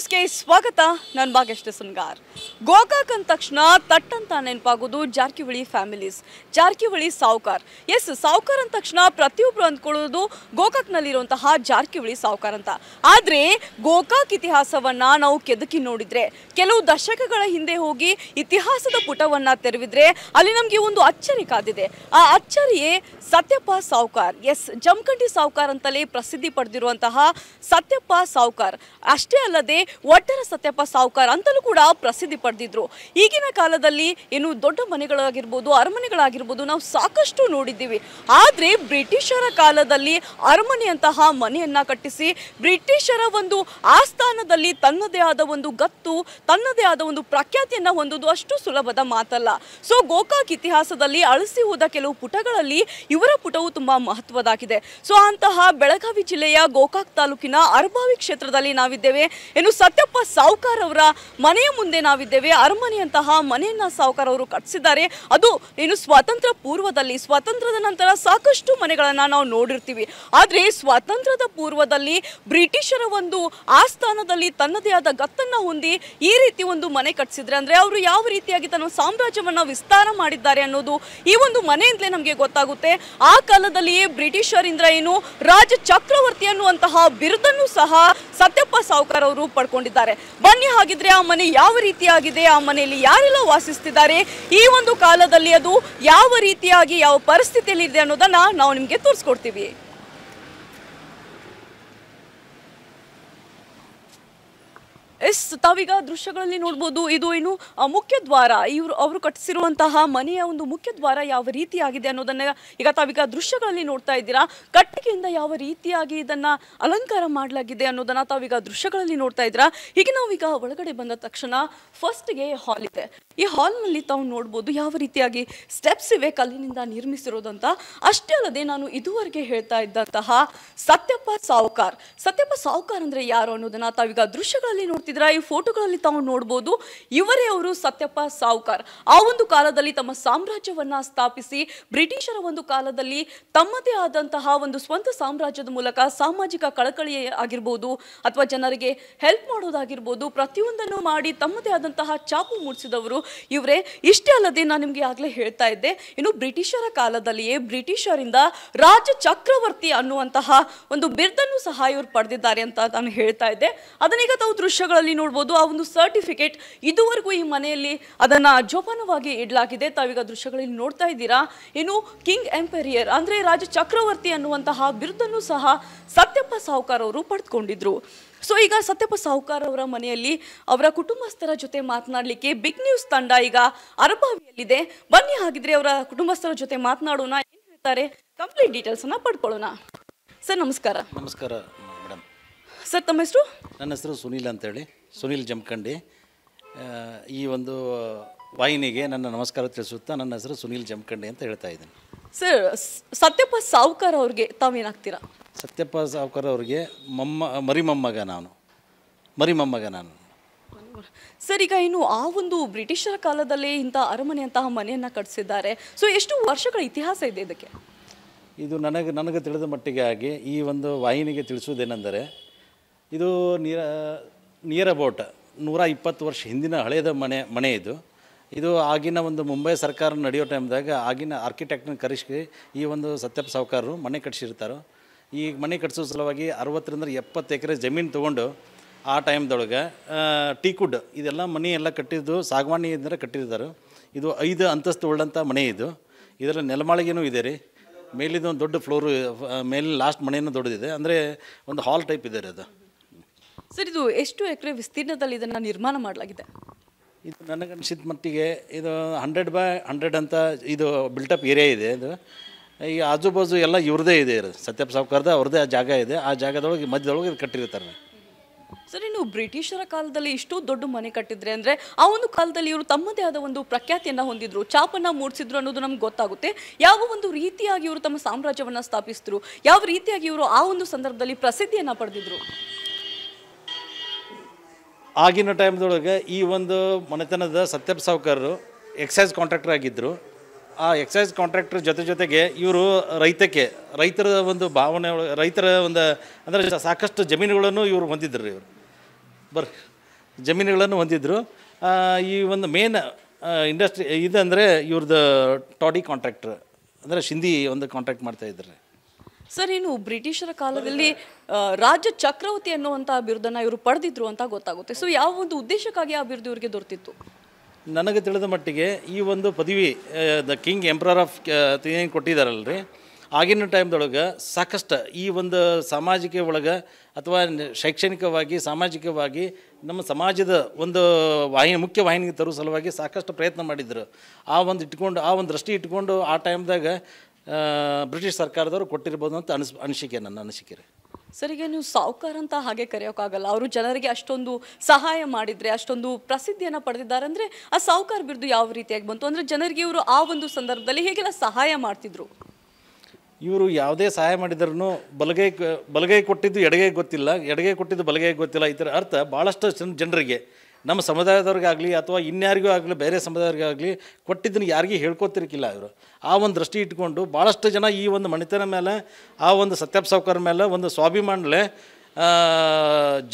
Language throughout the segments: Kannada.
ನ್ಯೂಸ್ಗೆ ಸ್ವಾಗತ ನಾನು ಭಾಗ್ಯಶ್ರೀ ಸುನ್ಗಾರ್ ಗೋಕಾಕ್ ಅಂದ ತಕ್ಷಣ ತಟ್ಟಂತ ನೆನಪಾಗೋದು ಜಾರಕಿಹೊಳಿ ಫ್ಯಾಮಿಲೀಸ್ ಜಾರಕಿಹೊಳಿ ಸಾವುಕಾರ್ ಎಸ್ ಸಾವುಕಾರ್ ಅಂದ ತಕ್ಷಣ ಪ್ರತಿಯೊಬ್ಬರು ಅಂದ್ಕೊಳ್ಳೋದು ನಲ್ಲಿರುವಂತಹ ಜಾರಕಿಹೊಳಿ ಸಾವುಕಾರ್ ಅಂತ ಆದ್ರೆ ಗೋಕಾಕ್ ಇತಿಹಾಸವನ್ನ ನಾವು ಕೆದಕಿ ನೋಡಿದ್ರೆ ಕೆಲವು ದಶಕಗಳ ಹಿಂದೆ ಹೋಗಿ ಇತಿಹಾಸದ ಪುಟವನ್ನ ತೆರವಿದ್ರೆ ಅಲ್ಲಿ ನಮಗೆ ಒಂದು ಅಚ್ಚರಿ ಕಾದಿದೆ ಆ ಅಚ್ಚರಿಯೇ ಸತ್ಯಪ್ಪ ಸಾವುಕಾರ್ ಎಸ್ ಜಮಖಂಡಿ ಸಾವುಕಾರ್ ಅಂತಲೇ ಪ್ರಸಿದ್ಧಿ ಪಡೆದಿರುವಂತಹ ಸತ್ಯಪ್ಪ ಸಾವುಕಾರ್ ಅಷ್ಟೇ ಅಲ್ಲದೆ ಒಟ್ಟರ ಸತ್ಯಪ್ಪ ಸಾವುಕಾರ್ ಅಂತಲೂ ಕೂಡ ಪ್ರಸಿದ್ಧಿ ಪಡೆದಿದ್ರು ಈಗಿನ ಕಾಲದಲ್ಲಿ ಏನು ದೊಡ್ಡ ಮನೆಗಳಾಗಿರ್ಬೋದು ಅರಮನೆಗಳಾಗಿರ್ಬೋದು ನಾವು ಸಾಕಷ್ಟು ನೋಡಿದ್ದೀವಿ ಆದರೆ ಬ್ರಿಟಿಷರ ಕಾಲದಲ್ಲಿ ಅರಮನೆಯಂತಹ ಮನೆಯನ್ನು ಕಟ್ಟಿಸಿ ಬ್ರಿಟಿಷರ ಒಂದು ಆಸ್ಥಾನದಲ್ಲಿ ತನ್ನದೇ ಆದ ಒಂದು ಗತ್ತು ತನ್ನದೇ ಆದ ಒಂದು ಪ್ರಖ್ಯಾತಿಯನ್ನು ಹೊಂದೋದು ಅಷ್ಟು ಸುಲಭದ ಮಾತಲ್ಲ ಸೊ ಗೋಕಾಕ್ ಇತಿಹಾಸದಲ್ಲಿ ಅಳಿಸಿ ಹೋದ ಕೆಲವು ಪುಟಗಳಲ್ಲಿ ಇವರ ಪುಟವು ತುಂಬ ಮಹತ್ವದಾಗಿದೆ ಸೊ ಅಂತಹ ಬೆಳಗಾವಿ ಜಿಲ್ಲೆಯ ಗೋಕಾಕ್ ತಾಲೂಕಿನ ಅರ್ಬಾವಿ ಕ್ಷೇತ್ರದಲ್ಲಿ ನಾವಿದ್ದೇವೆ ಏನು ಸತ್ಯಪ್ಪ ಸಾವುಕಾರ್ ಅವರ ಮನೆಯ ಮುಂದೆ ನಾವಿದ್ದೇವೆ ಅರಮನೆ ಅರಮನೆಯಂತಹ ಮನೆಯನ್ನ ಅವರು ಕಟ್ಟಿಸಿದ್ದಾರೆ ಅದು ಏನು ಸ್ವಾತಂತ್ರ್ಯ ಪೂರ್ವದಲ್ಲಿ ಸ್ವಾತಂತ್ರ್ಯದ ನಂತರ ಸಾಕಷ್ಟು ಮನೆಗಳನ್ನ ನಾವು ನೋಡಿರ್ತೀವಿ ಆದ್ರೆ ಸ್ವಾತಂತ್ರ್ಯದ ಪೂರ್ವದಲ್ಲಿ ಬ್ರಿಟಿಷರ ಒಂದು ಆಸ್ಥಾನದಲ್ಲಿ ತನ್ನದೇ ಆದ ಗತ್ತನ್ನ ಹೊಂದಿ ಈ ರೀತಿ ಒಂದು ಮನೆ ಕಟ್ಟಿಸಿದ್ರೆ ಅಂದ್ರೆ ಅವರು ಯಾವ ರೀತಿಯಾಗಿ ತನ್ನ ಸಾಮ್ರಾಜ್ಯವನ್ನ ವಿಸ್ತಾರ ಮಾಡಿದ್ದಾರೆ ಅನ್ನೋದು ಈ ಒಂದು ಮನೆಯಿಂದಲೇ ನಮಗೆ ಗೊತ್ತಾಗುತ್ತೆ ಆ ಕಾಲದಲ್ಲಿಯೇ ಬ್ರಿಟಿಷರಿಂದ ಏನು ರಾಜ ಚಕ್ರವರ್ತಿ ಅನ್ನುವಂತಹ ಬಿರುದನ್ನು ಸಹ ಸತ್ಯಪ್ಪ ಸಾವುಕಾರ ಅವರು ಪಡ್ಕೊಂಡಿದ್ದಾರೆ ಬನ್ನಿ ಹಾಗಿದ್ರೆ ಆ ಮನೆ ಯಾವ ರೀತಿಯಾಗಿ ಆಗಿದೆ ಆ ಮನೆಯಲ್ಲಿ ಯಾರೆಲ್ಲ ವಾಸಿಸ್ತಿದ್ದಾರೆ ಈ ಒಂದು ಕಾಲದಲ್ಲಿ ಅದು ಯಾವ ರೀತಿಯಾಗಿ ಯಾವ ಪರಿಸ್ಥಿತಿಯಲ್ಲಿ ಇದೆ ಅನ್ನೋದನ್ನು ನಾವು ನಿಮಗೆ ತೋರಿಸ್ಕೊಡ್ತೀವಿ ಎಸ್ ತಾವೀಗ ದೃಶ್ಯಗಳಲ್ಲಿ ನೋಡ್ಬೋದು ಇದು ಏನು ಮುಖ್ಯ ದ್ವಾರ ಇವರು ಅವರು ಕಟ್ಟಿಸಿರುವಂತಹ ಮನೆಯ ಒಂದು ಮುಖ್ಯ ದ್ವಾರ ಯಾವ ರೀತಿಯಾಗಿದೆ ಅನ್ನೋದನ್ನ ಈಗ ತಾವೀಗ ದೃಶ್ಯಗಳಲ್ಲಿ ನೋಡ್ತಾ ಇದ್ದೀರಾ ಕಟ್ಟಿಗೆಯಿಂದ ಯಾವ ರೀತಿಯಾಗಿ ಇದನ್ನ ಅಲಂಕಾರ ಮಾಡಲಾಗಿದೆ ಅನ್ನೋದನ್ನ ತಾವೀಗ ದೃಶ್ಯಗಳಲ್ಲಿ ನೋಡ್ತಾ ಇದ್ದೀರಾ ಈಗ ನಾವೀಗ ಒಳಗಡೆ ಬಂದ ತಕ್ಷಣ ಫಸ್ಟ್ಗೆ ಹಾಲ್ ಇದೆ ಈ ಹಾಲ್ನಲ್ಲಿ ತಾವು ನೋಡ್ಬೋದು ಯಾವ ರೀತಿಯಾಗಿ ಸ್ಟೆಪ್ಸ್ ಇವೆ ಕಲ್ಲಿನಿಂದ ನಿರ್ಮಿಸಿರೋದಂತ ಅಷ್ಟೇ ಅಲ್ಲದೆ ನಾನು ಇದುವರೆಗೆ ಹೇಳ್ತಾ ಇದ್ದಂತಹ ಸತ್ಯಪ್ಪ ಸಾವುಕಾರ್ ಸತ್ಯಪ್ಪ ಸಾವುಕಾರ್ ಅಂದ್ರೆ ಯಾರು ಅನ್ನೋದನ್ನ ತಾವೀಗ ದೃಶ್ಯಗಳಲ್ಲಿ ನೋಡ್ತೀವಿ ಸಿಗ್ತಿದ್ದೀರಾ ಈ ಫೋಟೋಗಳಲ್ಲಿ ತಾವು ನೋಡ್ಬೋದು ಇವರೇ ಅವರು ಸತ್ಯಪ್ಪ ಸಾವ್ಕಾರ್ ಆ ಒಂದು ಕಾಲದಲ್ಲಿ ತಮ್ಮ ಸಾಮ್ರಾಜ್ಯವನ್ನ ಸ್ಥಾಪಿಸಿ ಬ್ರಿಟಿಷರ ಒಂದು ಕಾಲದಲ್ಲಿ ತಮ್ಮದೇ ಆದಂತಹ ಒಂದು ಸ್ವಂತ ಸಾಮ್ರಾಜ್ಯದ ಮೂಲಕ ಸಾಮಾಜಿಕ ಕಳಕಳಿ ಆಗಿರ್ಬೋದು ಅಥವಾ ಜನರಿಗೆ ಹೆಲ್ಪ್ ಮಾಡೋದಾಗಿರ್ಬೋದು ಪ್ರತಿಯೊಂದನ್ನು ಮಾಡಿ ತಮ್ಮದೇ ಆದಂತಹ ಚಾಪು ಮೂಡಿಸಿದವರು ಇವರೇ ಇಷ್ಟೇ ಅಲ್ಲದೆ ನಾನು ನಿಮಗೆ ಆಗಲೇ ಹೇಳ್ತಾ ಇದ್ದೆ ಇನ್ನು ಬ್ರಿಟಿಷರ ಕಾಲದಲ್ಲಿಯೇ ಬ್ರಿಟಿಷರಿಂದ ರಾಜ ಚಕ್ರವರ್ತಿ ಅನ್ನುವಂತಹ ಒಂದು ಬಿರ್ದನ್ನು ಸಹ ಇವರು ಪಡೆದಿದ್ದಾರೆ ಅಂತ ನಾನು ಹೇಳ್ತಾ ಇದ್ದೆ ಅದನ್ನೀಗ ತಾವು ದೃಶ್ಯಗಳ ಅಲ್ಲಿ ನೋಡ್ಬೋದು ಆ ಒಂದು ಸರ್ಟಿಫಿಕೇಟ್ ಇದುವರೆಗೂ ಈ ಮನೆಯಲ್ಲಿ ಅದನ್ನು ಜೋಪಾನವಾಗಿ ಇಡಲಾಗಿದೆ ತಾವೀಗ ದೃಶ್ಯಗಳಲ್ಲಿ ನೋಡ್ತಾ ಇದ್ದೀರಾ ಇನ್ನು ಕಿಂಗ್ ಎಂಪೆರಿಯರ್ ಅಂದರೆ ರಾಜ ಚಕ್ರವರ್ತಿ ಅನ್ನುವಂತಹ ಬಿರುದನ್ನು ಸಹ ಸತ್ಯಪ್ಪ ಸಾಹುಕಾರ ಅವರು ಪಡೆದುಕೊಂಡಿದ್ರು ಸೊ ಈಗ ಸತ್ಯಪ್ಪ ಸಾಹುಕಾರ ಅವರ ಮನೆಯಲ್ಲಿ ಅವರ ಕುಟುಂಬಸ್ಥರ ಜೊತೆ ಮಾತನಾಡಲಿಕ್ಕೆ ಬಿಗ್ ನ್ಯೂಸ್ ತಂಡ ಈಗ ಅರಬಾವಿಯಲ್ಲಿದೆ ಬನ್ನಿ ಹಾಗಿದ್ರೆ ಅವರ ಕುಟುಂಬಸ್ಥರ ಜೊತೆ ಮಾತನಾಡೋಣ ಏನು ಹೇಳ್ತಾರೆ ಕಂಪ್ಲೀಟ್ ಡೀಟೇಲ್ಸ್ ಅನ್ನ ಪಡ್ಕೊಳ್ಳೋಣ ಸರ್ ನಮಸ್ಕಾರ ನಮಸ್ಕಾರ ಸರ್ ತಮ್ಮ ಹೆಸರು ನನ್ನ ಹೆಸರು ಸುನೀಲ್ ಅಂತೇಳಿ ಸುನೀಲ್ ಜಮಖಂಡಿ ಈ ಒಂದು ವಾಹಿನಿಗೆ ನನ್ನ ನಮಸ್ಕಾರ ತಿಳಿಸುತ್ತಾ ನನ್ನ ಹೆಸರು ಸುನೀಲ್ ಜಮಖಂಡಿ ಅಂತ ಹೇಳ್ತಾ ಇದ್ದೀನಿ ಸರ್ ಸತ್ಯಪ್ಪ ಸಾವ್ಕರ್ ಅವ್ರಿಗೆ ತಾವೇನಾಗ್ತೀರಾ ಸತ್ಯಪ್ಪ ಸಾವ್ಕರ್ ಅವ್ರಿಗೆ ಮಮ್ಮ ಮರಿಮೊಮ್ಮಗ ನಾನು ಮರಿಮೊಮ್ಮಗ ನಾನು ಸರ್ ಈಗ ಇನ್ನು ಆ ಒಂದು ಬ್ರಿಟಿಷರ ಕಾಲದಲ್ಲೇ ಇಂಥ ಅರಮನೆಯಂತಹ ಮನೆಯನ್ನು ಕಟ್ಟಿಸಿದ್ದಾರೆ ಸೊ ಎಷ್ಟು ವರ್ಷಗಳ ಇತಿಹಾಸ ಇದೆ ಇದಕ್ಕೆ ಇದು ನನಗೆ ನನಗೆ ತಿಳಿದ ಮಟ್ಟಿಗೆ ಆಗಿ ಈ ಒಂದು ವಾಹಿನಿಗೆ ತಿಳಿಸುವುದೇನೆಂದರೆ ಇದು ನೀರ ನಿಯರ್ ಅಬೌಟ್ ನೂರ ಇಪ್ಪತ್ತು ವರ್ಷ ಹಿಂದಿನ ಹಳೆಯದ ಮನೆ ಮನೆ ಇದು ಇದು ಆಗಿನ ಒಂದು ಮುಂಬೈ ಸರ್ಕಾರ ನಡೆಯೋ ಟೈಮ್ದಾಗ ಆಗಿನ ಆರ್ಕಿಟೆಕ್ಟ್ನ ಕರೆಸಿ ಈ ಒಂದು ಸತ್ಯಪ್ಪ ಸಾವುಕಾರರು ಮನೆ ಕಟ್ಸಿರ್ತಾರೆ ಈ ಮನೆ ಕಟ್ಸೋ ಸಲುವಾಗಿ ಅರವತ್ತರಿಂದ ಎಪ್ಪತ್ತು ಎಕರೆ ಜಮೀನು ತೊಗೊಂಡು ಆ ಟೈಮ್ದೊಳಗೆ ಟೀಕುಡ್ ಇದೆಲ್ಲ ಮನೆ ಎಲ್ಲ ಕಟ್ಟಿದ್ದು ಸಾಗವಾಣಿ ಅಂದರೆ ಕಟ್ಟಿದ್ದಾರೆ ಇದು ಐದು ಅಂತಸ್ತು ಉಳ್ಳಂಥ ಮನೆ ಇದು ಇದರ ನೆಲಮಾಳಿಗೆನೂ ಇದೆ ರೀ ಮೇಲಿದ್ದು ಒಂದು ದೊಡ್ಡ ಫ್ಲೋರು ಮೇಲೆ ಲಾಸ್ಟ್ ಮನೆಯೂ ದೊಡ್ಡದಿದೆ ಅಂದರೆ ಒಂದು ಹಾಲ್ ಟೈಪ್ ಇದೆ ರೀ ಅದು ಸರ್ ಇದು ಎಷ್ಟು ಎಕರೆ ವಿಸ್ತೀರ್ಣದಲ್ಲಿ ಇದನ್ನು ನಿರ್ಮಾಣ ಮಾಡಲಾಗಿದೆ ಇದು ನನಗನ್ಸಿದ ಮಟ್ಟಿಗೆ ಇದು ಹಂಡ್ರೆಡ್ ಬೈ ಹಂಡ್ರೆಡ್ ಅಂತ ಇದು ಬಿಲ್ಟಪ್ ಏರಿಯಾ ಇದೆ ಇದು ಈ ಆಜುಬಾಜು ಎಲ್ಲ ಇವ್ರದೇ ಇದೆ ಸತ್ಯಪ್ಪ ಸಾವ್ಕಾರದ ಅವ್ರದೇ ಆ ಜಾಗ ಇದೆ ಆ ಜಾಗದೊಳಗೆ ಮಧ್ಯದೊಳಗೆ ಇದು ಕಟ್ಟಿರ್ತಾರೆ ಸರ್ ಇನ್ನು ಬ್ರಿಟಿಷರ ಕಾಲದಲ್ಲಿ ಇಷ್ಟು ದೊಡ್ಡ ಮನೆ ಕಟ್ಟಿದ್ರೆ ಅಂದರೆ ಆ ಒಂದು ಕಾಲದಲ್ಲಿ ಇವರು ತಮ್ಮದೇ ಆದ ಒಂದು ಪ್ರಖ್ಯಾತಿಯನ್ನು ಹೊಂದಿದ್ರು ಚಾಪನ್ನ ಮೂಡಿಸಿದ್ರು ಅನ್ನೋದು ನಮ್ಗೆ ಗೊತ್ತಾಗುತ್ತೆ ಯಾವ ಒಂದು ರೀತಿಯಾಗಿ ಇವರು ತಮ್ಮ ಸಾಮ್ರಾಜ್ಯವನ್ನು ಸ್ಥಾಪಿಸಿದ್ರು ಯಾವ ರೀತಿಯಾಗಿ ಇವರು ಆ ಒಂದು ಸಂದರ್ಭದಲ್ಲಿ ಪ್ರಸಿದ್ಧಿಯನ್ನು ಪಡೆದಿದ್ರು ಆಗಿನ ಟೈಮ್ದೊಳಗೆ ಈ ಒಂದು ಮನೆತನದ ಸತ್ಯಪ್ ಸಾವ್ಕರ್ರು ಎಕ್ಸೈಸ್ ಕಾಂಟ್ರಾಕ್ಟರ್ ಆಗಿದ್ದರು ಆ ಎಕ್ಸೈಸ್ ಕಾಂಟ್ರಾಕ್ಟರ್ ಜೊತೆ ಜೊತೆಗೆ ಇವರು ರೈತಕ್ಕೆ ರೈತರ ಒಂದು ಭಾವನೆ ರೈತರ ಒಂದು ಅಂದರೆ ಸಾಕಷ್ಟು ಜಮೀನುಗಳನ್ನು ಇವರು ಹೊಂದಿದ್ದರು ಇವರು ಬರ್ ಜಮೀನುಗಳನ್ನು ಹೊಂದಿದ್ದರು ಈ ಒಂದು ಮೇನ್ ಇಂಡಸ್ಟ್ರಿ ಇದಂದರೆ ಇವ್ರದ್ದು ಟಾಡಿ ಕಾಂಟ್ರಾಕ್ಟ್ರ್ ಅಂದರೆ ಶಿಂದಿ ಒಂದು ಕಾಂಟ್ರಾಕ್ಟ್ ಮಾಡ್ತಾಯಿದ್ದಾರೆ ಸರ್ ಇನ್ನು ಬ್ರಿಟಿಷರ ಕಾಲದಲ್ಲಿ ರಾಜ್ಯ ಚಕ್ರವರ್ತಿ ಅನ್ನುವಂಥ ಬಿರುದನ್ನ ಇವರು ಪಡೆದಿದ್ರು ಅಂತ ಗೊತ್ತಾಗುತ್ತೆ ಸೊ ಯಾವ ಒಂದು ಉದ್ದೇಶಕ್ಕಾಗಿ ಆ ಬಿರುದು ಇವರಿಗೆ ದೊರೆತಿತ್ತು ನನಗೆ ತಿಳಿದ ಮಟ್ಟಿಗೆ ಈ ಒಂದು ಪದವಿ ದ ಕಿಂಗ್ ಎಂಪ್ರರ್ ಆಫ್ ಏನು ರೀ ಆಗಿನ ಟೈಮ್ದೊಳಗೆ ಸಾಕಷ್ಟು ಈ ಒಂದು ಸಾಮಾಜಿಕ ಒಳಗೆ ಅಥವಾ ಶೈಕ್ಷಣಿಕವಾಗಿ ಸಾಮಾಜಿಕವಾಗಿ ನಮ್ಮ ಸಮಾಜದ ಒಂದು ವಾಹಿನಿ ಮುಖ್ಯ ವಾಹಿನಿಗೆ ತರುವ ಸಲುವಾಗಿ ಸಾಕಷ್ಟು ಪ್ರಯತ್ನ ಮಾಡಿದ್ರು ಆ ಒಂದು ಇಟ್ಕೊಂಡು ಆ ಒಂದು ದೃಷ್ಟಿ ಇಟ್ಕೊಂಡು ಆ ಟೈಮ್ದಾಗ ಬ್ರಿಟಿಷ್ ಸರ್ಕಾರದವರು ಕೊಟ್ಟಿರ್ಬೋದು ಅಂತ ಅನಿಸ್ ಅನಿಸಿಕೆ ನನ್ನ ಅನಿಸಿಕೆ ರೀ ಸರ್ ನೀವು ಸಾವುಕಾರ ಅಂತ ಹಾಗೆ ಕರೆಯೋಕ್ಕಾಗಲ್ಲ ಅವರು ಜನರಿಗೆ ಅಷ್ಟೊಂದು ಸಹಾಯ ಮಾಡಿದರೆ ಅಷ್ಟೊಂದು ಪ್ರಸಿದ್ಧಿಯನ್ನು ಪಡೆದಿದ್ದಾರೆ ಅಂದರೆ ಆ ಸಾವುಕಾರ ಬಿರುದು ಯಾವ ರೀತಿಯಾಗಿ ಬಂತು ಅಂದರೆ ಜನರಿಗೆ ಇವರು ಆ ಒಂದು ಸಂದರ್ಭದಲ್ಲಿ ಹೇಗೆಲ್ಲ ಸಹಾಯ ಮಾಡ್ತಿದ್ರು ಇವರು ಯಾವುದೇ ಸಹಾಯ ಮಾಡಿದ್ರು ಬಲಗೈ ಬಲಗೈ ಕೊಟ್ಟಿದ್ದು ಎಡಗೈ ಗೊತ್ತಿಲ್ಲ ಎಡಗೈ ಕೊಟ್ಟಿದ್ದು ಬಲಗೈ ಗೊತ್ತಿಲ್ಲ ಈ ಥರ ಅರ್ಥ ಭಾಳಷ್ಟು ಜನರಿಗೆ ನಮ್ಮ ಸಮುದಾಯದವ್ರಿಗಾಗಲಿ ಅಥವಾ ಇನ್ಯಾರಿಗೂ ಆಗಲಿ ಬೇರೆ ಆಗಲಿ ಕೊಟ್ಟಿದ್ದನ್ನು ಯಾರಿಗೂ ಹೇಳ್ಕೊತಿರ್ಕಿಲ್ಲ ಇವರು ಆ ಒಂದು ದೃಷ್ಟಿ ಇಟ್ಕೊಂಡು ಭಾಳಷ್ಟು ಜನ ಈ ಒಂದು ಮಣಿತನ ಮೇಲೆ ಆ ಒಂದು ಸತ್ಯಾಪ್ ಸಾವ್ಕರ್ ಮೇಲೆ ಒಂದು ಸ್ವಾಭಿಮಾನಲೆ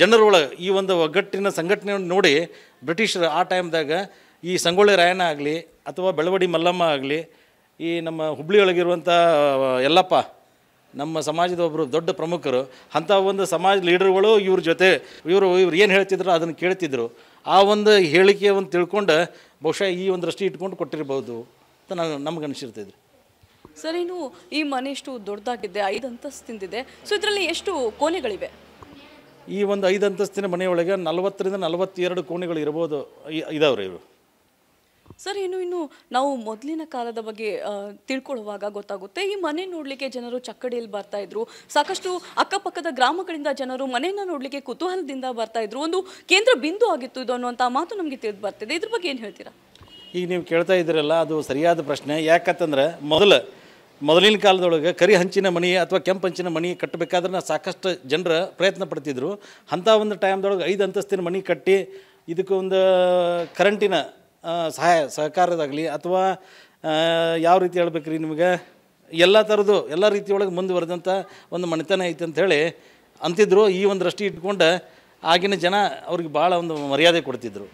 ಜನರೊಳಗೆ ಈ ಒಂದು ಒಗ್ಗಟ್ಟಿನ ಸಂಘಟನೆಯನ್ನು ನೋಡಿ ಬ್ರಿಟಿಷರು ಆ ಟೈಮ್ದಾಗ ಈ ಸಂಗೊಳ್ಳಿ ರಾಯಣ್ಣ ಆಗಲಿ ಅಥವಾ ಬೆಳವಡಿ ಮಲ್ಲಮ್ಮ ಆಗಲಿ ಈ ನಮ್ಮ ಹುಬ್ಳಿಯೊಳಗಿರುವಂಥ ಯಲ್ಲಪ್ಪ ನಮ್ಮ ಸಮಾಜದ ಒಬ್ಬರು ದೊಡ್ಡ ಪ್ರಮುಖರು ಅಂಥ ಒಂದು ಸಮಾಜ ಲೀಡರ್ಗಳು ಇವ್ರ ಜೊತೆ ಇವರು ಇವ್ರು ಏನು ಹೇಳ್ತಿದ್ರು ಅದನ್ನು ಕೇಳ್ತಿದ್ರು ಆ ಒಂದು ಹೇಳಿಕೆಯನ್ನು ತಿಳ್ಕೊಂಡು ಬಹುಶಃ ಈ ಒಂದು ದೃಷ್ಟಿ ಇಟ್ಕೊಂಡು ಕೊಟ್ಟಿರ್ಬೋದು ಅಂತ ನಾನು ನಮ್ಗೆ ಅನಿಸಿರ್ತೈದ್ರಿ ಸರ್ ಇನ್ನು ಈ ಮನೆ ಎಷ್ಟು ದೊಡ್ಡದಾಗಿದೆ ಐದು ಅಂತಸ್ತಿಂದಿದೆ ಸೊ ಇದರಲ್ಲಿ ಎಷ್ಟು ಕೋಣೆಗಳಿವೆ ಈ ಒಂದು ಐದು ಅಂತಸ್ತಿನ ಮನೆಯೊಳಗೆ ನಲವತ್ತರಿಂದ ನಲವತ್ತೆರಡು ಕೋಣೆಗಳು ಇರ್ಬೋದು ಇದಾವ್ರಿ ಇವರು ಸರ್ ಇನ್ನು ಇನ್ನು ನಾವು ಮೊದಲಿನ ಕಾಲದ ಬಗ್ಗೆ ತಿಳ್ಕೊಳ್ಳುವಾಗ ಗೊತ್ತಾಗುತ್ತೆ ಈ ಮನೆ ನೋಡಲಿಕ್ಕೆ ಜನರು ಚಕ್ಕಡಿಯಲ್ಲಿ ಬರ್ತಾ ಇದ್ರು ಸಾಕಷ್ಟು ಅಕ್ಕಪಕ್ಕದ ಗ್ರಾಮಗಳಿಂದ ಜನರು ಮನೆಯನ್ನ ನೋಡಲಿಕ್ಕೆ ಕುತೂಹಲದಿಂದ ಬರ್ತಾ ಇದ್ರು ಒಂದು ಕೇಂದ್ರ ಬಿಂದು ಆಗಿತ್ತು ಇದು ಅನ್ನುವಂಥ ಮಾತು ನಮಗೆ ತಿಳಿದು ಬರ್ತಿದೆ ಇದ್ರ ಬಗ್ಗೆ ಏನು ಹೇಳ್ತೀರಾ ಈಗ ನೀವು ಕೇಳ್ತಾ ಇದ್ದೀರಲ್ಲ ಅದು ಸರಿಯಾದ ಪ್ರಶ್ನೆ ಯಾಕಂತಂದ್ರೆ ಮೊದಲು ಮೊದಲಿನ ಕಾಲದೊಳಗೆ ಕರಿ ಹಂಚಿನ ಮನೆ ಅಥವಾ ಕೆಂಪು ಹಂಚಿನ ಮನೆ ಕಟ್ಟಬೇಕಾದ್ರೆ ಸಾಕಷ್ಟು ಜನರ ಪ್ರಯತ್ನ ಪಡ್ತಿದ್ರು ಅಂಥ ಒಂದು ಟೈಮ್ದೊಳಗೆ ಐದು ಅಂತಸ್ತಿನ ಮನೆ ಕಟ್ಟಿ ಇದಕ್ಕೊಂದು ಕರೆಂಟಿನ ಸಹಾಯ ಸಹಕಾರದಾಗಲಿ ಅಥವಾ ಯಾವ ರೀತಿ ಹೇಳ್ಬೇಕ್ರಿ ನಿಮ್ಗೆ ನಿಮಗೆ ಎಲ್ಲ ಥರದ್ದು ಎಲ್ಲ ರೀತಿಯೊಳಗೆ ಮುಂದುವರೆದಂಥ ಒಂದು ಮನೆತನ ಐತೆ ಅಂಥೇಳಿ ಅಂತಿದ್ರು ಈ ಒಂದು ದೃಷ್ಟಿ ಇಟ್ಕೊಂಡು ಆಗಿನ ಜನ ಅವ್ರಿಗೆ ಭಾಳ ಒಂದು ಮರ್ಯಾದೆ ಕೊಡ್ತಿದ್ರು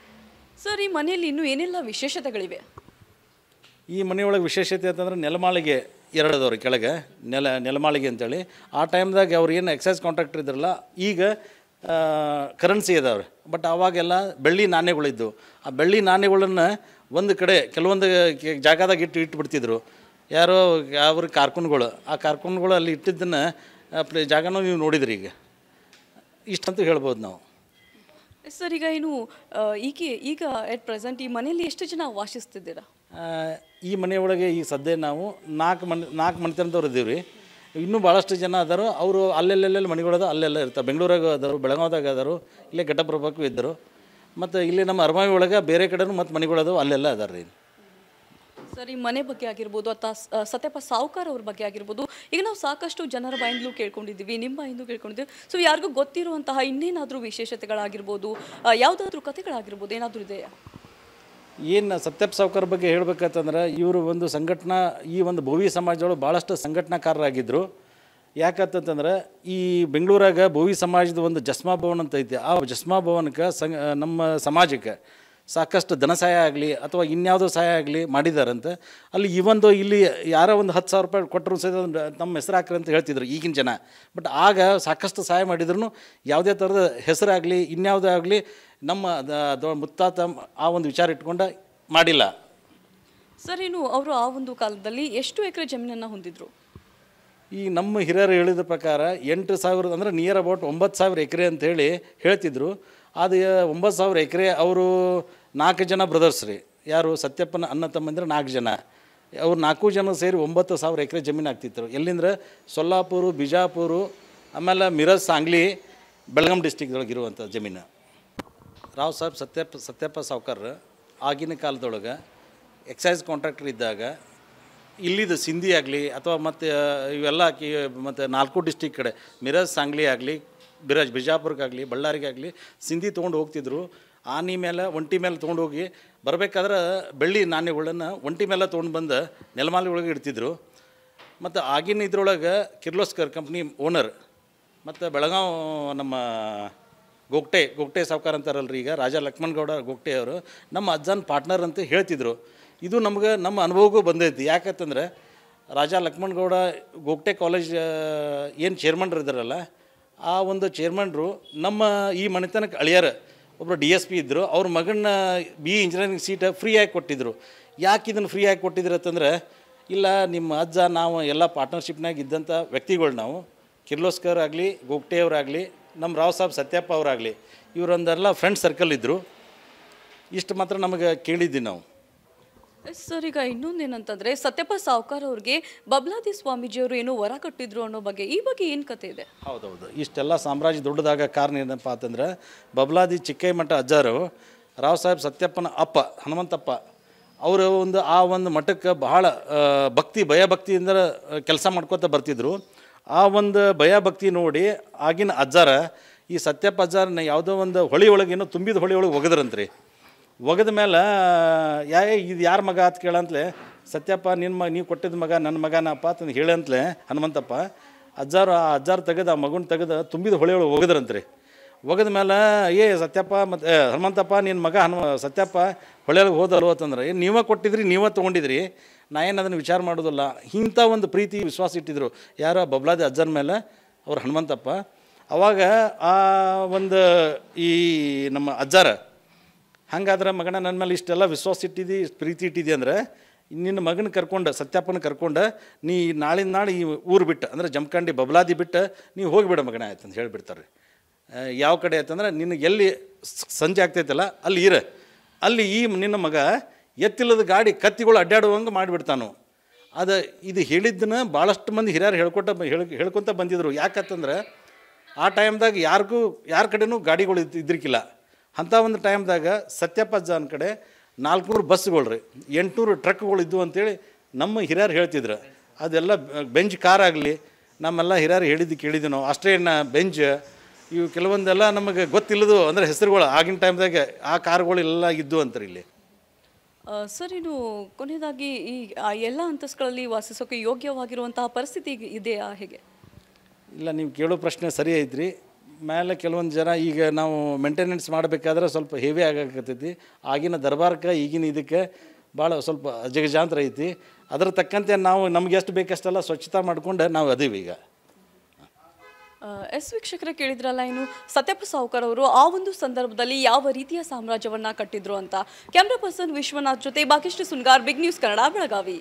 ಸರ್ ಈ ಮನೆಯಲ್ಲಿ ಇನ್ನೂ ಏನೆಲ್ಲ ವಿಶೇಷತೆಗಳಿವೆ ಈ ಮನೆಯೊಳಗೆ ವಿಶೇಷತೆ ಅಂತಂದ್ರೆ ನೆಲಮಾಳಿಗೆ ಎರಡದವ್ರು ಕೆಳಗೆ ನೆಲ ನೆಲಮಾಳಿಗೆ ಅಂತೇಳಿ ಆ ಟೈಮ್ದಾಗ ಅವ್ರು ಏನು ಎಕ್ಸೈಸ್ ಕಾಂಟ್ರಾಕ್ಟರ್ ಇದ್ರಲ್ಲ ಈಗ ಕರೆನ್ಸಿ ಇದಾವೆ ಬಟ್ ಆವಾಗೆಲ್ಲ ಬೆಳ್ಳಿ ನಾಣ್ಯಗಳಿದ್ದವು ಆ ಬೆಳ್ಳಿ ನಾಣ್ಯಗಳನ್ನು ಒಂದು ಕಡೆ ಕೆಲವೊಂದು ಜಾಗದಾಗ ಇಟ್ಟು ಇಟ್ಟುಬಿಡ್ತಿದ್ರು ಯಾರೋ ಯಾವ್ರ ಕಾರ್ಕೂನ್ಗಳು ಆ ಕಾರ್ಕೂನ್ಗಳು ಅಲ್ಲಿ ಇಟ್ಟಿದ್ದನ್ನು ಪ್ಲೇ ಜಾಗನೂ ನೀವು ನೋಡಿದ್ರಿ ಈಗ ಇಷ್ಟಂತೂ ಹೇಳ್ಬೋದು ನಾವು ಸರ್ ಈಗ ಏನು ಈಗ ಈಗ ಎಟ್ ಪ್ರೆಸೆಂಟ್ ಈ ಮನೆಯಲ್ಲಿ ಎಷ್ಟು ಜನ ವಾಸಿಸ್ತಿದ್ದೀರಾ ಈ ಮನೆಯೊಳಗೆ ಈ ಸದ್ಯ ನಾವು ನಾಲ್ಕು ಮನೆ ನಾಲ್ಕು ಮನೆತನದವ್ರು ಇದ್ದೀವಿ ರೀ ಇನ್ನೂ ಭಾಳಷ್ಟು ಜನ ಅದಾರು ಅವರು ಅಲ್ಲೆಲ್ಲೆಲ್ಲೆಲ್ಲಿ ಮನೆಗಳದು ಅಲ್ಲೆಲ್ಲ ಇರ್ತಾರೆ ಬೆಂಗಳೂರಾಗ ಅದಾರು ಬೆಳಗಾವಿದಾಗ ಅದಾರು ಇಲ್ಲೇ ಘಟಪ್ರಭಕ್ಕೂ ಇದ್ದರು ಮತ್ತು ಇಲ್ಲಿ ನಮ್ಮ ಅರಮಾವಿ ಒಳಗೆ ಬೇರೆ ಕಡೆನೂ ಮತ್ತು ಮನೆಗಳದು ಅಲ್ಲೆಲ್ಲ ಅದಾರ ರೀ ಸರ್ ಈ ಮನೆ ಬಗ್ಗೆ ಆಗಿರ್ಬೋದು ಅಥವಾ ಸತ್ಯಪ್ಪ ಸಾಹುಕಾರ್ ಅವ್ರ ಬಗ್ಗೆ ಆಗಿರ್ಬೋದು ಈಗ ನಾವು ಸಾಕಷ್ಟು ಜನರ ಬಾಯಿಂದಲೂ ಕೇಳ್ಕೊಂಡಿದ್ದೀವಿ ನಿಮ್ಮ ಬಾಯಿಂದಲೂ ಕೇಳ್ಕೊಂಡಿದ್ದೀವಿ ಸೊ ಯಾರಿಗೂ ಗೊತ್ತಿರುವಂತಹ ಇನ್ನೇನಾದರೂ ವಿಶೇಷತೆಗಳಾಗಿರ್ಬೋದು ಯಾವುದಾದ್ರೂ ಕಥೆಗಳಾಗಿರ್ಬೋದು ಏನಾದರೂ ಇದೆಯಾ ಏನು ಸತ್ಯಪ್ ಸಾವ್ಕರ್ ಬಗ್ಗೆ ಹೇಳಬೇಕಂತಂದ್ರೆ ಇವರು ಒಂದು ಸಂಘಟನಾ ಈ ಒಂದು ಭೋವಿ ಸಮಾಜದೊಳಗೆ ಭಾಳಷ್ಟು ಸಂಘಟನಾಕಾರರಾಗಿದ್ದರು ಯಾಕಂತಂತಂದ್ರೆ ಈ ಬೆಂಗಳೂರಾಗ ಭೋವಿ ಸಮಾಜದ ಒಂದು ಜಸ್ಮಾ ಭವನ ಅಂತ ಐತಿ ಆ ಜಸ್ಮಾ ಭವನಕ್ಕೆ ಸಂಘ ನಮ್ಮ ಸಮಾಜಕ್ಕೆ ಸಾಕಷ್ಟು ಧನ ಸಹಾಯ ಆಗಲಿ ಅಥವಾ ಇನ್ಯಾವುದೋ ಸಹಾಯ ಆಗಲಿ ಮಾಡಿದಾರಂತೆ ಅಲ್ಲಿ ಇವೊಂದು ಇಲ್ಲಿ ಯಾರೋ ಒಂದು ಹತ್ತು ಸಾವಿರ ರೂಪಾಯಿ ಕೊಟ್ಟರು ಸಹಿತ ನಮ್ಮ ಹೆಸರು ಹಾಕ್ರಿ ಅಂತ ಹೇಳ್ತಿದ್ರು ಈಗಿನ ಜನ ಬಟ್ ಆಗ ಸಾಕಷ್ಟು ಸಹಾಯ ಮಾಡಿದ್ರು ಯಾವುದೇ ಥರದ ಹೆಸರಾಗಲಿ ಇನ್ಯಾವುದೇ ಆಗಲಿ ನಮ್ಮ ಮುತ್ತಾತ ಆ ಒಂದು ವಿಚಾರ ಇಟ್ಕೊಂಡ ಮಾಡಿಲ್ಲ ಸರ್ ಏನು ಅವರು ಆ ಒಂದು ಕಾಲದಲ್ಲಿ ಎಷ್ಟು ಎಕರೆ ಜಮೀನನ್ನು ಹೊಂದಿದ್ರು ಈ ನಮ್ಮ ಹಿರಿಯರು ಹೇಳಿದ ಪ್ರಕಾರ ಎಂಟು ಸಾವಿರದ ಅಂದರೆ ನಿಯರ್ ಅಬೌಟ್ ಒಂಬತ್ತು ಸಾವಿರ ಎಕರೆ ಅಂತ ಹೇಳಿ ಹೇಳ್ತಿದ್ರು ಅದು ಒಂಬತ್ತು ಸಾವಿರ ಎಕರೆ ಅವರು ನಾಲ್ಕು ಜನ ಬ್ರದರ್ಸ್ ರೀ ಯಾರು ಸತ್ಯಪ್ಪನ ಅಣ್ಣ ತಮ್ಮಂದ್ರೆ ನಾಲ್ಕು ಜನ ಅವ್ರು ನಾಲ್ಕು ಜನ ಸೇರಿ ಒಂಬತ್ತು ಸಾವಿರ ಎಕರೆ ಜಮೀನು ಆಗ್ತಿತ್ತು ಎಲ್ಲಿಂದ್ರೆ ಸೊಲ್ಲಾಪುರ ಬಿಜಾಪುರ ಆಮೇಲೆ ಮಿರಜ್ ಸಾಂಗ್ಲಿ ಬೆಳಗಾಂ ಡಿಸ್ಟಿಕ್ದೊಳಗೆ ಇರುವಂಥ ಜಮೀನು ರಾವ್ ಸಾಹೇಬ್ ಸತ್ಯಪ್ಪ ಸತ್ಯಪ್ಪ ಸಾವ್ಕರ್ ಆಗಿನ ಕಾಲದೊಳಗೆ ಎಕ್ಸೈಸ್ ಕಾಂಟ್ರಾಕ್ಟರ್ ಇದ್ದಾಗ ಇಲ್ಲಿದು ಸಿಂಧಿ ಆಗಲಿ ಅಥವಾ ಮತ್ತು ಇವೆಲ್ಲ ಕಿ ಮತ್ತು ನಾಲ್ಕು ಡಿಸ್ಟಿಕ್ ಕಡೆ ಮಿರಾಜ್ ಸಾಂಗ್ಲಿ ಆಗಲಿ ಬಿರಾಜ್ ಬಳ್ಳಾರಿಗೆ ಬಳ್ಳಾರಿಗಾಗಲಿ ಸಿಂಧಿ ತೊಗೊಂಡು ಹೋಗ್ತಿದ್ರು ಆನೆ ಮೇಲೆ ಒಂಟಿ ಮೇಲೆ ತೊಗೊಂಡು ಹೋಗಿ ಬರಬೇಕಾದ್ರೆ ಬೆಳ್ಳಿ ನಾಣ್ಯಗಳನ್ನು ಒಂಟಿ ಮೇಲೆ ತೊಗೊಂಡು ಬಂದು ನೆಲಮಾಲಿ ಒಳಗೆ ಇಡ್ತಿದ್ರು ಮತ್ತು ಆಗಿನ ಇದ್ರೊಳಗೆ ಕಿರ್ಲೋಸ್ಕರ್ ಕಂಪ್ನಿ ಓನರ್ ಮತ್ತು ಬೆಳಗಾವ್ ನಮ್ಮ ಗೊಗ್ಟೆ ಗೋಗ್ಟೆ ಸಾವ್ಕಾರ ಅಂತಾರಲ್ರಿ ಈಗ ರಾಜಾ ಲಕ್ಷ್ಮಣಗೌಡ ಗೋಗ್ಟೆ ಅವರು ನಮ್ಮ ಅಜ್ಜನ ಪಾರ್ಟ್ನರ್ ಅಂತ ಹೇಳ್ತಿದ್ರು ಇದು ನಮ್ಗೆ ನಮ್ಮ ಅನುಭವಕ್ಕೂ ಬಂದೈತಿ ಯಾಕಂತಂದ್ರೆ ರಾಜಾ ಲಕ್ಷ್ಮಣಗೌಡ ಗೋಕ್ಟೆ ಕಾಲೇಜ್ ಏನು ಚೇರ್ಮನ್ರು ಇದ್ದಾರಲ್ಲ ಆ ಒಂದು ಚೇರ್ಮನ್ರು ನಮ್ಮ ಈ ಮನೆತನಕ್ಕೆ ಅಳಿಯರ ಒಬ್ಬರು ಡಿ ಎಸ್ ಪಿ ಇದ್ದರು ಅವ್ರ ಮಗನ ಬಿ ಇಂಜಿನಿಯರಿಂಗ್ ಫ್ರೀ ಫ್ರೀಯಾಗಿ ಕೊಟ್ಟಿದ್ದರು ಯಾಕೆ ಇದನ್ನು ಫ್ರೀಯಾಗಿ ಕೊಟ್ಟಿದ್ರು ಅಂತಂದ್ರೆ ಇಲ್ಲ ನಿಮ್ಮ ಅಜ್ಜ ನಾವು ಎಲ್ಲ ಪಾರ್ಟ್ನರ್ಶಿಪ್ನಾಗ ಇದ್ದಂಥ ವ್ಯಕ್ತಿಗಳು ನಾವು ಕಿರ್ಲೋಸ್ಕರ್ ಆಗಲಿ ಅವರಾಗಲಿ ನಮ್ಮ ರಾವ್ ಸಾಹೇಬ್ ಸತ್ಯಪ್ಪ ಅವರಾಗಲಿ ಇವರೊಂದೆಲ್ಲ ಫ್ರೆಂಡ್ ಸರ್ಕಲ್ ಇದ್ದರು ಇಷ್ಟು ಮಾತ್ರ ನಮಗೆ ಕೇಳಿದ್ದೀವಿ ನಾವು ಸರ್ ಈಗ ಇನ್ನೊಂದೇನಂತಂದರೆ ಸತ್ಯಪ್ಪ ಸಾವುಕಾರ ಅವ್ರಿಗೆ ಬಬ್ಲಾದಿ ಸ್ವಾಮೀಜಿಯವರು ಏನೋ ವರ ಕಟ್ಟಿದ್ರು ಅನ್ನೋ ಬಗ್ಗೆ ಈ ಬಗ್ಗೆ ಏನು ಕತೆ ಇದೆ ಹೌದೌದು ಇಷ್ಟೆಲ್ಲ ಸಾಮ್ರಾಜ್ಯ ದೊಡ್ಡದಾಗ ಕಾರಣ ಏನಪ್ಪ ಅಂತಂದ್ರೆ ಬಬ್ಲಾದಿ ಚಿಕ್ಕೈಮಠ ಅಜ್ಜಾರು ರಾವ್ ಸಾಹೇಬ್ ಸತ್ಯಪ್ಪನ ಅಪ್ಪ ಹನುಮಂತಪ್ಪ ಅವರು ಒಂದು ಆ ಒಂದು ಮಠಕ್ಕೆ ಬಹಳ ಭಕ್ತಿ ಭಯಭಕ್ತಿಯಿಂದ ಕೆಲಸ ಮಾಡ್ಕೋತ ಬರ್ತಿದ್ರು ಆ ಒಂದು ಭಯ ಭಕ್ತಿ ನೋಡಿ ಆಗಿನ ಅಜ್ಜಾರ ಈ ಸತ್ಯಪ್ಪ ಅಜ್ಜಾರನ್ನ ಯಾವುದೋ ಒಂದು ಹೊಳಿ ಒಳಗೇನೋ ತುಂಬಿದ ಹೊಳಿ ಒಳಗೆ ಒಗೆದ್ರಂತ್ರಿ ಒಗೆದ ಮೇಲೆ ಯಾ ಇದು ಯಾರ ಮಗ ಅಂತ ಕೇಳಂತಲೇ ಸತ್ಯಪ್ಪ ನಿನ್ನ ಮಗ ನೀವು ಕೊಟ್ಟಿದ್ದ ಮಗ ನನ್ನ ಮಗನಪ್ಪ ಅಂತಂದು ಹೇಳಂತಲೇ ಹನುಮಂತಪ್ಪ ಅಜ್ಜಾರು ಆ ಅಜ್ಜಾರು ತೆಗೆದು ಆ ಮಗುನ ತೆಗೆದು ತುಂಬಿದ ಹೊಳೆಯೊಳಗೆ ಒಗದ್ರಂತ್ರಿ ಒಗದ ಮೇಲೆ ಏ ಸತ್ಯಪ್ಪ ಮತ್ತು ಹನುಮಂತಪ್ಪ ನಿನ್ನ ಮಗ ಹನುಮ ಸತ್ಯಪ್ಪ ಹೊಳೆಯಲ್ಲಿ ಹೋದಲ್ವ ಅಂತಂದ್ರೆ ಏನು ನೀವೇ ಕೊಟ್ಟಿದ್ರಿ ನೀವೇ ತೊಗೊಂಡಿದ್ರಿ ನಾ ಏನು ಅದನ್ನು ವಿಚಾರ ಮಾಡೋದಿಲ್ಲ ಇಂಥ ಒಂದು ಪ್ರೀತಿ ವಿಶ್ವಾಸ ಇಟ್ಟಿದ್ರು ಯಾರೋ ಬಬ್ಲಾದಿ ಅಜ್ಜನ ಮೇಲೆ ಅವ್ರು ಹನುಮಂತಪ್ಪ ಅವಾಗ ಆ ಒಂದು ಈ ನಮ್ಮ ಅಜ್ಜಾರ ಹಂಗಾದ್ರೆ ಮಗನ ನನ್ನ ಮೇಲೆ ಇಷ್ಟೆಲ್ಲ ವಿಶ್ವಾಸ ಇಟ್ಟಿದ್ದು ಇಷ್ಟು ಪ್ರೀತಿ ಇಟ್ಟಿದ್ದಿ ಅಂದರೆ ನಿನ್ನ ಮಗನ ಕರ್ಕೊಂಡು ಸತ್ಯಪ್ಪನ ಕರ್ಕೊಂಡು ನೀ ನಾಳಿನ ನಾಳೆ ಈ ಊರು ಬಿಟ್ಟು ಅಂದರೆ ಜಮ್ಕಂಡಿ ಬಬ್ಲಾದಿ ಬಿಟ್ಟು ನೀವು ಹೋಗಿಬಿಡ ಮಗನ ಆಯ್ತು ಅಂತ ಹೇಳಿಬಿಡ್ತಾರೆ ಯಾವ ಕಡೆ ಅಂತಂದ್ರೆ ನಿನಗೆ ಎಲ್ಲಿ ಸಂಜೆ ಆಗ್ತೈತಲ್ಲ ಅಲ್ಲಿ ಇರ ಅಲ್ಲಿ ಈ ನಿನ್ನ ಮಗ ಎತ್ತಿಲ್ಲದ ಗಾಡಿ ಕತ್ತಿಗಳು ಅಡ್ಡಾಡುವಂಗೆ ಮಾಡಿಬಿಡ್ತಾನು ಅದು ಇದು ಹೇಳಿದ್ದನ್ನು ಭಾಳಷ್ಟು ಮಂದಿ ಹಿರಿಯರು ಹೇಳ್ಕೊಟ್ಟ ಹೇಳಿ ಹೇಳ್ಕೊತ ಬಂದಿದ್ರು ಯಾಕಂತಂದ್ರೆ ಆ ಟೈಮ್ದಾಗ ಯಾರಿಗೂ ಯಾರ ಕಡೆನೂ ಗಾಡಿಗಳು ಇದ್ದಿರ್ಕಿಲ್ಲ ಅಂಥ ಒಂದು ಟೈಮ್ದಾಗ ಜಾನ್ ಕಡೆ ನಾಲ್ಕುನೂರು ಬಸ್ಗಳು ರೀ ಎಂಟುನೂರು ಟ್ರಕ್ಗಳು ಇದ್ದವು ಅಂತೇಳಿ ನಮ್ಮ ಹಿರಿಯರು ಹೇಳ್ತಿದ್ರು ಅದೆಲ್ಲ ಬೆಂಚ್ ಕಾರ್ ಆಗಲಿ ನಮ್ಮೆಲ್ಲ ಹಿರಿಯರು ಹೇಳಿದ್ದು ಕೇಳಿದ್ದು ನಾವು ಅಷ್ಟೇ ಬೆಂಚ್ ಇವು ಕೆಲವೊಂದೆಲ್ಲ ನಮಗೆ ಗೊತ್ತಿಲ್ಲದು ಅಂದರೆ ಹೆಸರುಗಳು ಆಗಿನ ಟೈಮ್ದಾಗೆ ಆ ಕಾರುಗಳು ಎಲ್ಲ ಇದ್ದು ಅಂತಾರೆ ಇಲ್ಲಿ ಸರ್ ಇನ್ನು ಕೊನೆಯದಾಗಿ ಈ ಎಲ್ಲ ಅಂತಸ್ಗಳಲ್ಲಿ ವಾಸಿಸೋಕೆ ಯೋಗ್ಯವಾಗಿರುವಂತಹ ಪರಿಸ್ಥಿತಿ ಇದೆಯಾ ಹೇಗೆ ಇಲ್ಲ ನೀವು ಕೇಳೋ ಪ್ರಶ್ನೆ ಸರಿ ಐತ್ರಿ ಮೇಲೆ ಕೆಲವೊಂದು ಜನ ಈಗ ನಾವು ಮೇಂಟೆನೆನ್ಸ್ ಮಾಡಬೇಕಾದ್ರೆ ಸ್ವಲ್ಪ ಹೆವಿ ಆಗಕತ್ತೈತಿ ಆಗಿನ ದರ್ಬಾರ್ಕ ಈಗಿನ ಇದಕ್ಕೆ ಭಾಳ ಸ್ವಲ್ಪ ಅಜಗಜಾಂತರ ಐತಿ ಅದರ ತಕ್ಕಂತೆ ನಾವು ನಮ್ಗೆ ಎಷ್ಟು ಬೇಕಷ್ಟೆಲ್ಲ ಸ್ವಚ್ಛತಾ ಮಾಡಿಕೊಂಡು ನಾವು ಅದೀವಿ ಈಗ ಎಸ್ ವೀಕ್ಷಕರೇ ಕೇಳಿದ್ರಲ್ಲ ಏನು ಸತ್ಯಪ್ಪ ಸಾವುಕರ್ ಅವರು ಆ ಒಂದು ಸಂದರ್ಭದಲ್ಲಿ ಯಾವ ರೀತಿಯ ಸಾಮ್ರಾಜ್ಯವನ್ನ ಕಟ್ಟಿದ್ರು ಅಂತ ಕ್ಯಾಮ್ರಾ ಪರ್ಸನ್ ವಿಶ್ವನಾಥ್ ಜೊತೆ ಬಾಕಿಷ್ಟು ಸುನ್ಗಾರ್ ಬಿಗ್ ನ್ಯೂಸ್ ಕನ್ನಡ ಬೆಳಗಾವಿ